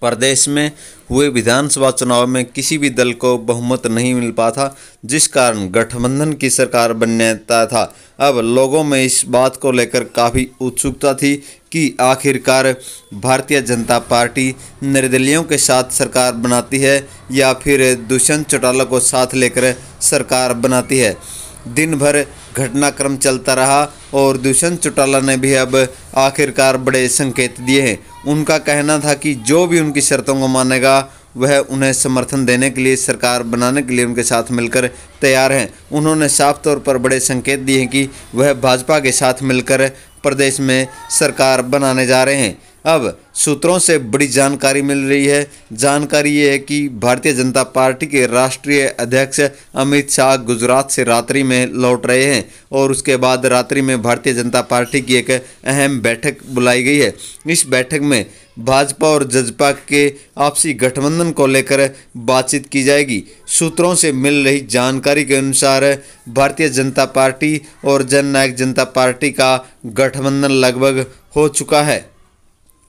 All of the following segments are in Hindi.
प्रदेश में हुए विधानसभा चुनाव में किसी भी दल को बहुमत नहीं मिल पा था जिस कारण गठबंधन की सरकार बनने था अब लोगों में इस बात को लेकर काफ़ी उत्सुकता थी कि आखिरकार भारतीय जनता पार्टी निर्दलीयों के साथ सरकार बनाती है या फिर दुष्यंत चौटाला को साथ लेकर सरकार बनाती है दिन भर घटनाक्रम चलता रहा और दुष्यंत चौटाला ने भी अब आखिरकार बड़े संकेत दिए हैं उनका कहना था कि जो भी उनकी शर्तों को मानेगा वह उन्हें समर्थन देने के लिए सरकार बनाने के लिए उनके साथ मिलकर तैयार हैं उन्होंने साफ तौर पर बड़े संकेत दिए हैं कि वह भाजपा के साथ मिलकर प्रदेश में सरकार बनाने जा रहे हैं अब सूत्रों से बड़ी जानकारी मिल रही है जानकारी ये है कि भारतीय जनता पार्टी के राष्ट्रीय अध्यक्ष अमित शाह गुजरात से रात्रि में लौट रहे हैं और उसके बाद रात्रि में भारतीय जनता पार्टी की एक अहम बैठक बुलाई गई है इस बैठक में भाजपा और जजपा के आपसी गठबंधन को लेकर बातचीत की जाएगी सूत्रों से मिल रही जानकारी के अनुसार भारतीय जनता पार्टी और जननायक जनता पार्टी का गठबंधन लगभग हो चुका है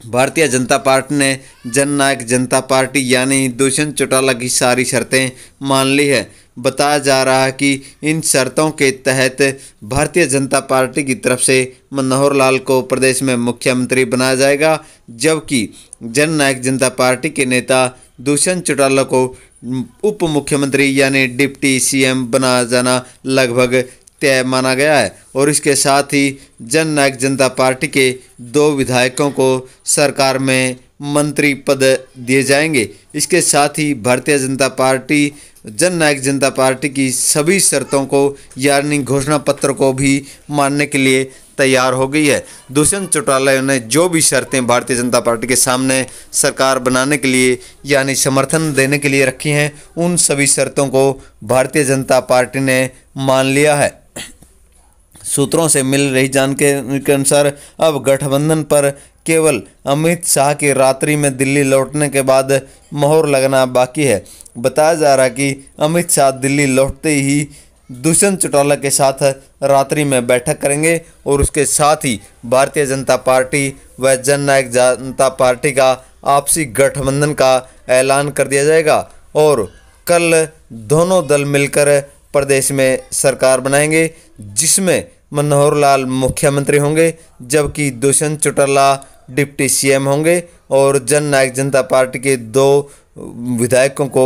भारतीय जनता पार्टी ने जननायक जनता पार्टी यानी दुष्यंत चौटाला की सारी शर्तें मान ली है बताया जा रहा है कि इन शर्तों के तहत भारतीय जनता पार्टी की तरफ से मनोहर लाल को प्रदेश में मुख्यमंत्री बनाया जाएगा जबकि जन नायक जनता पार्टी के नेता दुष्यंत चौटाला को उप मुख्यमंत्री यानी डिप्टी सीएम बनाया जाना लगभग तय माना गया है और इसके साथ ही जन नायक जनता पार्टी के दो विधायकों को सरकार में मंत्री पद दिए जाएंगे इसके साथ ही भारतीय जनता पार्टी जन नायक जनता पार्टी की सभी शर्तों को यानी घोषणा पत्र को भी मानने के लिए तैयार हो गई है दुष्यंत चौटाला ने जो भी शर्तें भारतीय जनता पार्टी के सामने सरकार बनाने के लिए यानी समर्थन देने के लिए रखी हैं उन सभी शर्तों को भारतीय जनता पार्टी ने मान लिया है सूत्रों से मिल रही जानकारी के अनुसार अब गठबंधन पर केवल अमित शाह के रात्रि में दिल्ली लौटने के बाद मोहर लगना बाकी है बताया जा रहा कि अमित शाह दिल्ली लौटते ही दुष्यंत चौटाला के साथ रात्रि में बैठक करेंगे और उसके साथ ही भारतीय जनता पार्टी व जन नायक जनता पार्टी का आपसी गठबंधन का ऐलान कर दिया जाएगा और कल दोनों दल मिलकर प्रदेश में सरकार बनाएंगे जिसमें मनोहर लाल मुख्यमंत्री होंगे जबकि दुष्यंत चौटाला डिप्टी सीएम होंगे और जन नायक जनता पार्टी के दो विधायकों को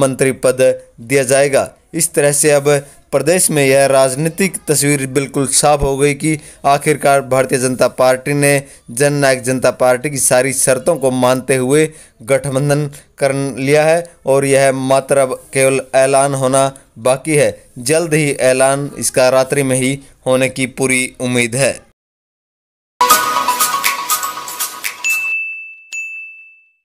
मंत्री पद दिया जाएगा इस तरह से अब प्रदेश में यह राजनीतिक तस्वीर बिल्कुल साफ हो गई कि आखिरकार भारतीय जनता पार्टी ने जन नायक जनता पार्टी की सारी शर्तों को मानते हुए गठबंधन कर लिया है और यह मात्र केवल ऐलान होना बाकी है जल्द ही ऐलान इसका रात्रि में ही होने की पूरी उम्मीद है